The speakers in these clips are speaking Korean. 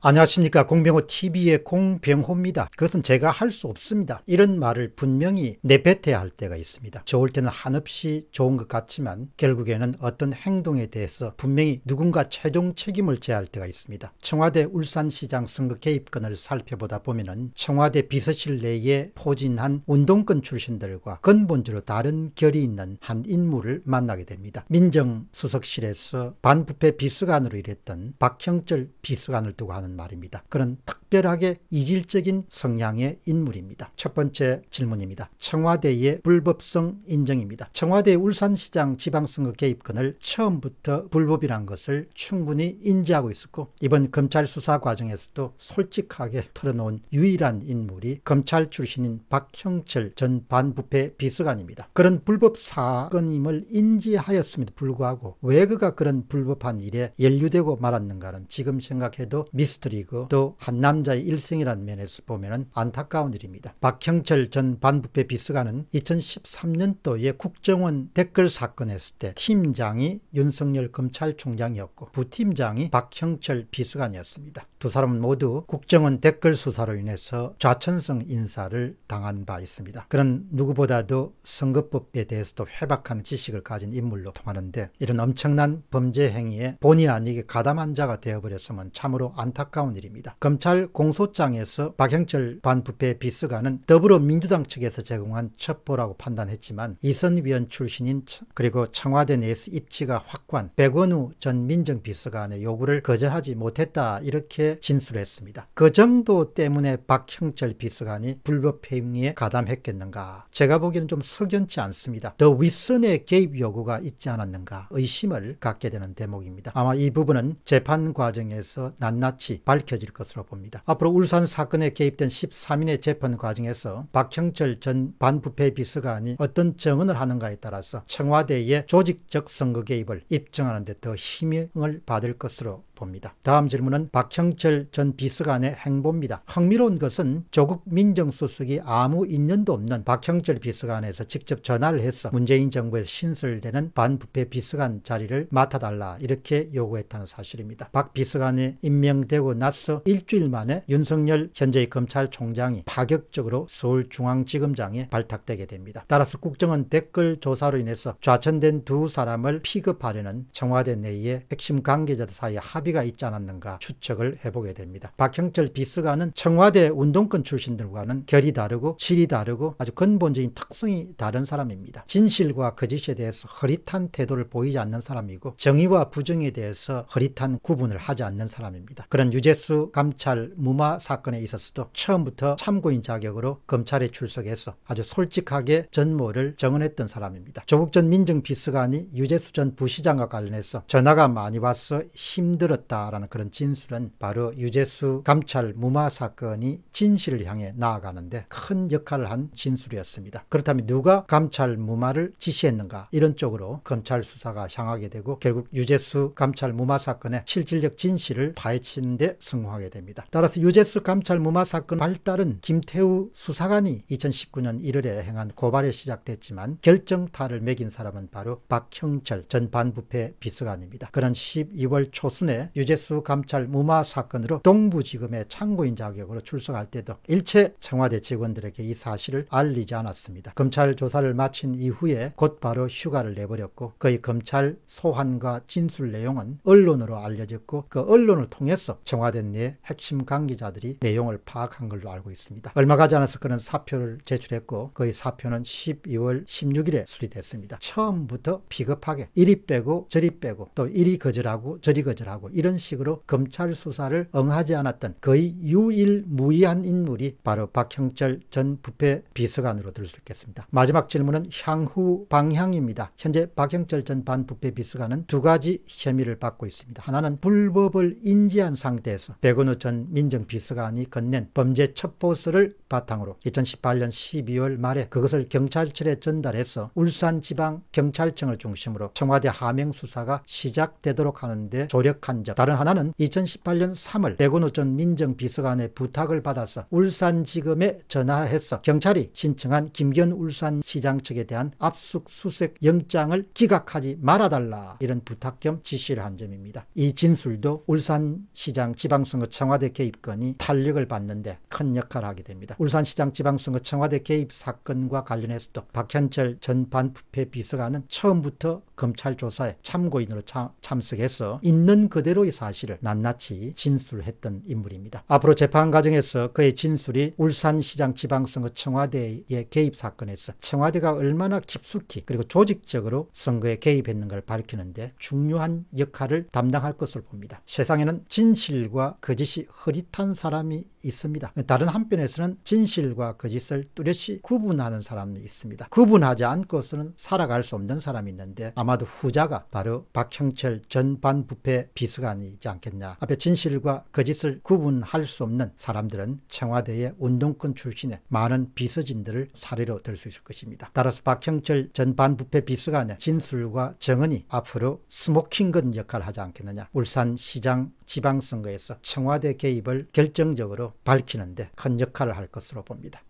안녕하십니까 공병호 TV의 공병호입니다. 그것은 제가 할 수 없습니다. 이런 말을 분명히 내뱉어야 할 때가 있습니다. 좋을 때는 한없이 좋은 것 같지만 결국에는 어떤 행동에 대해서 분명히 누군가 최종 책임을 져야 할 때가 있습니다. 청와대 울산시장 선거 개입권을 살펴보다 보면은 청와대 비서실 내에 포진한 운동권 출신들과 근본적으로 다른 결이 있는 한 인물을 만나게 됩니다. 민정수석실에서 반부패 비서관으로 일했던 박형철 비서관을 두고 하는 있다는 말입니다. 그런 특별하게 이질적인 성향의 인물입니다. 첫 번째 질문입니다. 청와대의 불법성 인정입니다. 청와대 울산시장 지방선거 개입건을 처음부터 불법이란 것을 충분히 인지하고 있었고 이번 검찰 수사 과정에서도 솔직하게 털어놓은 유일한 인물이 검찰 출신인 박형철 전 반부패 비서관입니다. 그런 불법 사건임을 인지하였음에도 불구하고 왜 그가 그런 불법한 일에 연루되고 말았는가는 지금 생각해도 미스 패스트리그 또한 남자의 일생이라는 면에서 보면 안타까운 일입니다. 박형철 전 반부패 비서관은 2013년도에 국정원 댓글 사건 했을 때 팀장이 윤석열 검찰총장이었고 부팀장이 박형철 비서관이었습니다. 두 사람은 모두 국정원 댓글 수사로 인해서 좌천성 인사를 당한 바 있습니다. 그런 누구보다도 선거법에 대해서도 회박한 지식을 가진 인물로 통하는데 이런 엄청난 범죄 행위에 본의 아니게 가담한 자가 되어버렸으면 참으로 안타깝습니다. 가까운 일입니다. 검찰 공소장에서 박영철 반부패 비서관은 더불어민주당 측에서 제공한 첩보라고 판단했지만 이선 위원 출신인 그리고 청와대 내에서 입지가 확고한 백원우 전 민정비서관의 요구를 거절하지 못했다 이렇게 진술했습니다. 그 점도 때문에 박형철 비서관이 불법 행위에 가담했겠는가 제가 보기에는 좀 석연치 않습니다. 더 윗선의 개입 요구가 있지 않았는가 의심을 갖게 되는 대목입니다. 아마 이 부분은 재판 과정에서 낱낱이 밝혀질 것으로 봅니다. 앞으로 울산 사건에 개입된 13인의 재판 과정에서 박형철 전 반부패 비서관이 어떤 증언을 하는가에 따라서 청와대의 조직적 선거 개입을 입증하는 데더 힘을 받을 것으로 봅니다. 다음 질문은 박형철 전 비서관의 행보입니다. 흥미로운 것은 조국 민정수석이 아무 인연도 없는 박형철 비서관에서 직접 전화를 해서 문재인 정부에서 신설되는 반부패 비서관 자리를 맡아달라 이렇게 요구했다는 사실입니다. 박 비서관이 임명되고 하고 나서 일주일 만에 윤석열 현재의 검찰총장이 파격적으로 서울중앙지검장에 발탁되게 됩니다. 따라서 국정원 댓글 조사로 인해서 좌천된 두 사람을 피급하려는 청와대 내에 핵심 관계자들 사이에 합의가 있지 않았는가 추측을 해보게 됩니다. 박형철 비서관은 청와대 운동권 출신들과는 결이 다르고 질이 다르고 아주 근본적인 특성이 다른 사람입니다. 진실과 거짓에 대해서 허릿한 태도를 보이지 않는 사람이고 정의와 부정에 대해서 허릿한 구분을 하지 않는 사람입니다. 그런 유재수 감찰 무마 사건에 있어서도 처음부터 참고인 자격으로 검찰에 출석해서 아주 솔직하게 전모를 정언했던 사람입니다. 조국 전 민정비서관이 유재수 전 부시장과 관련해서 전화가 많이 와서 힘들었다라는 그런 진술은 바로 유재수 감찰 무마 사건이 진실을 향해 나아가는데 큰 역할을 한 진술이었습니다. 그렇다면 누가 감찰 무마를 지시했는가 이런 쪽으로 검찰 수사가 향하게 되고 결국 유재수 감찰 무마 사건의 실질적 진실을 파헤치는데 수사 성공하게 됩니다. 따라서 유재수 감찰 무마 사건 발달은 김태우 수사관이 2019년 1월에 행한 고발에 시작됐지만 결정타를 매긴 사람은 바로 박형철 전 반부패 비서관입니다. 그런 12월 초순에 유재수 감찰 무마 사건으로 동부지검의 참고인 자격으로 출석할 때도 일체 청와대 직원들에게 이 사실을 알리지 않았습니다. 검찰 조사를 마친 이후에 곧바로 휴가를 내버렸고 그의 검찰 소환과 진술 내용은 언론으로 알려졌고 그 언론을 통해서 청와대 내 핵심 관계자들이 내용을 파악한 걸로 알고 있습니다. 얼마 가지 않아서 그는 사표를 제출했고 그의 사표는 12월 16일에 수리됐습니다. 처음부터 비겁하게 이리 빼고 저리 빼고 또 이리 거절하고 저리 거절하고 이런 식으로 검찰 수사를 응하지 않았던 거의 유일무이한 인물이 바로 박형철 전 부패 비서관으로 들 수 있겠습니다. 마지막 질문은 향후 방향입니다. 현재 박형철 전 반부패 비서관은 두 가지 혐의를 받고 있습니다. 하나는 불법을 인지한 상태 상태에서 백은우 전 민정비서관이 건넨 범죄 첩보서를 바탕으로 2018년 12월 말에 그것을 경찰청에 전달해서 울산지방경찰청을 중심으로 청와대 하명수사가 시작되도록 하는데 조력한 점 다른 하나는 2018년 3월 백은우 전 민정비서관의 부탁을 받아서 울산지검에 전화해서 경찰이 신청한 김견 울산시장 측에 대한 압수수색 영장을 기각하지 말아달라 이런 부탁 겸 지시를 한 점입니다. 이 진술도 울산시장 울산시장 지방선거 청와대 개입건이 탄력을 받는데 큰 역할을 하게 됩니다. 울산시장 지방선거 청와대 개입 사건과 관련해서도 박현철 전 반부패 비서관은 처음부터 검찰 조사에 참고인으로 참, 참석해서 있는 그대로의 사실을 낱낱이 진술했던 인물입니다. 앞으로 재판 과정에서 그의 진술이 울산시장 지방선거 청와대의 개입 사건에서 청와대가 얼마나 깊숙이 그리고 조직적으로 선거에 개입했는가를 밝히는데 중요한 역할을 담당할 것으로 봅니다. 세상에는 진실 진실과 거짓이 허릿한 사람이 있습니다. 다른 한편에서는 진실과 거짓을 뚜렷이 구분하는 사람이 있습니다. 구분하지 않고서는 살아갈 수 없는 사람이 있는데 아마도 후자가 바로 박형철 전 반부패 비서관이지 않겠냐. 앞에 진실과 거짓을 구분할 수 없는 사람들은 청와대의 운동권 출신의 많은 비서진들을 사례로 들 수 있을 것입니다. 따라서 박형철 전 반부패 비서관의 진술과 정언이 앞으로 스모킹건 역할을 하지 않겠느냐. 울산시장 지방선거에서 청와대 개입을 결정적으로 밝히는데 큰 역할을 할 것으로 봅니다.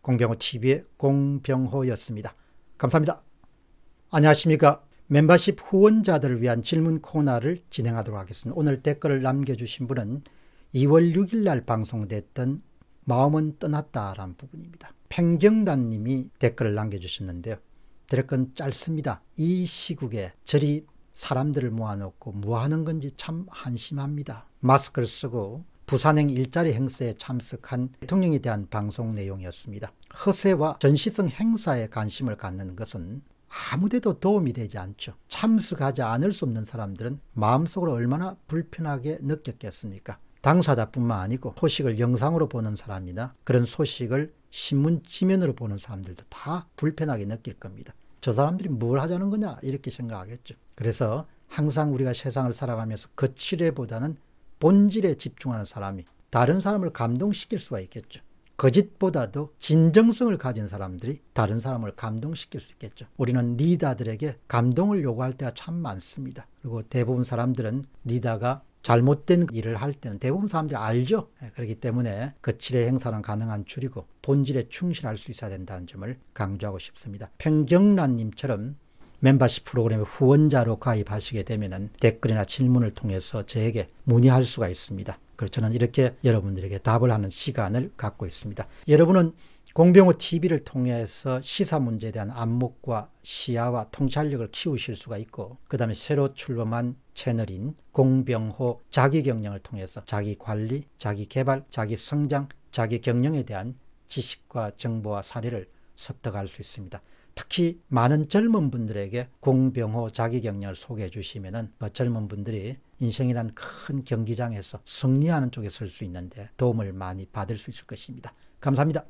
공병호TV의 공병호였습니다. 감사합니다. 안녕하십니까. 멤버십 후원자들을 위한 질문 코너를 진행하도록 하겠습니다. 오늘 댓글을 남겨주신 분은 2월 6일 날 방송됐던 마음은 떠났다라는 부분입니다. 팽경단님이 댓글을 남겨주셨는데요. 댓글은 짧습니다. 이 시국에 절이 사람들을 모아놓고 뭐 하는 건지 참 한심합니다. 마스크를 쓰고 부산행 일자리 행사에 참석한 대통령에 대한 방송 내용이었습니다. 허세와 전시성 행사에 관심을 갖는 것은 아무데도 도움이 되지 않죠. 참석하지 않을 수 없는 사람들은 마음속으로 얼마나 불편하게 느꼈겠습니까? 당사자뿐만 아니고 소식을 영상으로 보는 사람이나 그런 소식을 신문 지면으로 보는 사람들도 다 불편하게 느낄 겁니다. 저 사람들이 뭘 하자는 거냐 이렇게 생각하겠죠. 그래서 항상 우리가 세상을 살아가면서 거칠에보다는 본질에 집중하는 사람이 다른 사람을 감동시킬 수가 있겠죠. 거짓보다도 진정성을 가진 사람들이 다른 사람을 감동시킬 수 있겠죠. 우리는 리더들에게 감동을 요구할 때가 참 많습니다. 그리고 대부분 사람들은 리더가 잘못된 일을 할 때는 대부분 사람들이 알죠. 예, 그렇기 때문에 거칠의 행사는 가능한 줄이고 본질에 충실할 수 있어야 된다는 점을 강조하고 싶습니다. 평경란님처럼 멤버십 프로그램의 후원자로 가입하시게 되면 댓글이나 질문을 통해서 저에게 문의할 수가 있습니다. 그래서 저는 이렇게 여러분들에게 답을 하는 시간을 갖고 있습니다. 여러분은 공병호 TV를 통해서 시사 문제에 대한 안목과 시야와 통찰력을 키우실 수가 있고 그 다음에 새로 출범한 채널인 공병호 자기 경영을 통해서 자기 관리, 자기 개발, 자기 성장, 자기 경영에 대한 지식과 정보와 사례를 섭득할 수 있습니다. 특히 많은 젊은 분들에게 공병호 자기 경력을 소개해 주시면 그 젊은 분들이 인생이란 큰 경기장에서 승리하는 쪽에 설 수 있는데 도움을 많이 받을 수 있을 것입니다. 감사합니다.